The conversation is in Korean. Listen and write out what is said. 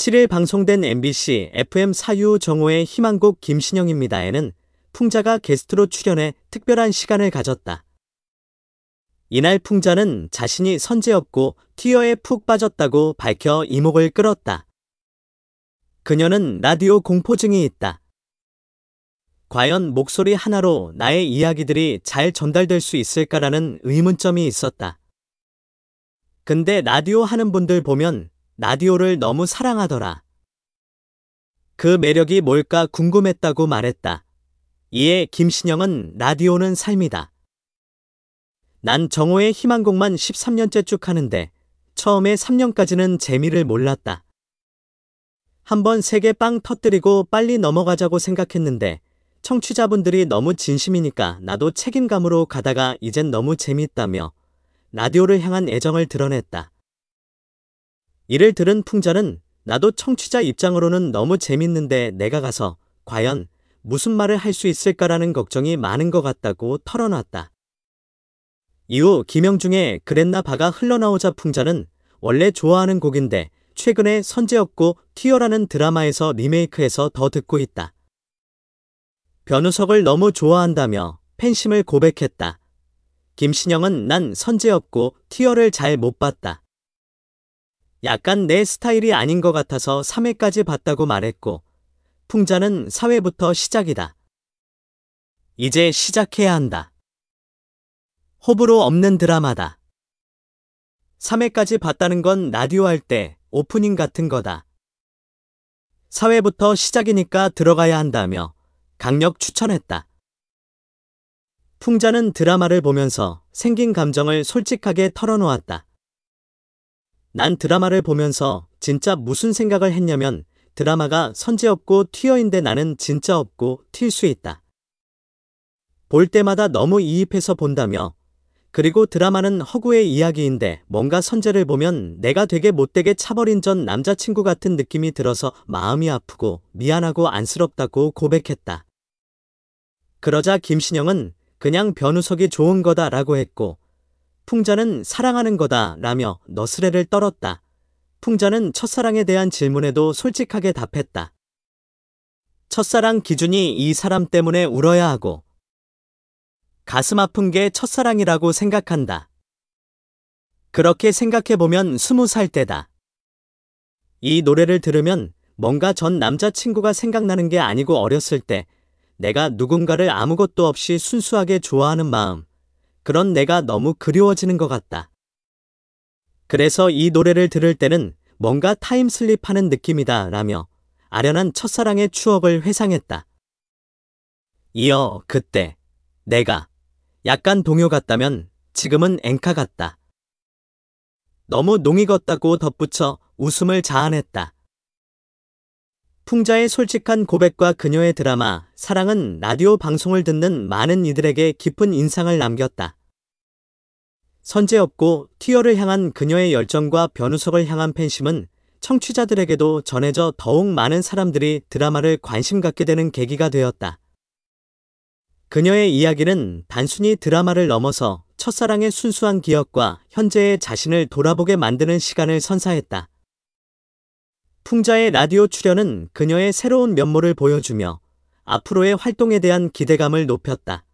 7일 방송된 MBC FM 사유 정호의 희망곡 김신영입니다에는 풍자가 게스트로 출연해 특별한 시간을 가졌다. 이날 풍자는 자신이 선제였고 티어에 푹 빠졌다고 밝혀 이목을 끌었다. 그녀는 라디오 공포증이 있다. 과연 목소리 하나로 나의 이야기들이 잘 전달될 수 있을까라는 의문점이 있었다. 근데 라디오 하는 분들 보면 라디오를 너무 사랑하더라. 그 매력이 뭘까 궁금했다고 말했다. 이에 김신영은 라디오는 삶이다. 난 정호의 희망곡만 13년째 쭉 하는데 처음에 3년까지는 재미를 몰랐다. 한번 세계 빵 터뜨리고 빨리 넘어가자고 생각했는데 청취자분들이 너무 진심이니까 나도 책임감으로 가다가 이젠 너무 재밌다며 라디오를 향한 애정을 드러냈다. 이를 들은 풍자는 나도 청취자 입장으로는 너무 재밌는데 내가 가서 과연 무슨 말을 할 수 있을까라는 걱정이 많은 것 같다고 털어놨다. 이후 김영중의 그랬나 바가 흘러나오자 풍자는 원래 좋아하는 곡인데 최근에 선제였고 튀어라는 드라마에서 리메이크해서 더 듣고 있다. 변우석을 너무 좋아한다며 팬심을 고백했다. 김신영은 난선제였고 튀어를 잘 못 봤다. 약간 내 스타일이 아닌 것 같아서 3회까지 봤다고 말했고 풍자는 4회부터 시작이다. 이제 시작해야 한다. 호불호 없는 드라마다. 3회까지 봤다는 건 라디오 할 때 오프닝 같은 거다. 4회부터 시작이니까 들어가야 한다며 강력 추천했다. 풍자는 드라마를 보면서 생긴 감정을 솔직하게 털어놓았다. 난 드라마를 보면서 진짜 무슨 생각을 했냐면 드라마가 선제 없고 튀어인데 나는 진짜 없고 튈 수 있다. 볼 때마다 너무 이입해서 본다며 그리고 드라마는 허구의 이야기인데 뭔가 선제를 보면 내가 되게 못되게 차버린 전 남자친구 같은 느낌이 들어서 마음이 아프고 미안하고 안쓰럽다고 고백했다. 그러자 김신영은 그냥 변우석이 좋은 거다라고 했고 풍자는 사랑하는 거다 라며 너스레를 떨었다. 풍자는 첫사랑에 대한 질문에도 솔직하게 답했다. 첫사랑 기준이 이 사람 때문에 울어야 하고 가슴 아픈 게 첫사랑이라고 생각한다. 그렇게 생각해보면 스무 살 때다. 이 노래를 들으면 뭔가 전 남자친구가 생각나는 게 아니고 어렸을 때 내가 누군가를 아무것도 없이 순수하게 좋아하는 마음, 그런 내가 너무 그리워지는 것 같다. 그래서 이 노래를 들을 때는 뭔가 타임슬립하는 느낌이다 라며 아련한 첫사랑의 추억을 회상했다. 이어 그때 내가 약간 동요 같다면 지금은 앵카 같다. 너무 농익었다고 덧붙여 웃음을 자아냈다. 풍자의 솔직한 고백과 그녀의 드라마 사랑은 라디오 방송을 듣는 많은 이들에게 깊은 인상을 남겼다. 선제없고 티어를 향한 그녀의 열정과 변우석을 향한 팬심은 청취자들에게도 전해져 더욱 많은 사람들이 드라마를 관심 갖게 되는 계기가 되었다. 그녀의 이야기는 단순히 드라마를 넘어서 첫사랑의 순수한 기억과 현재의 자신을 돌아보게 만드는 시간을 선사했다. 풍자의 라디오 출연은 그녀의 새로운 면모를 보여주며 앞으로의 활동에 대한 기대감을 높였다.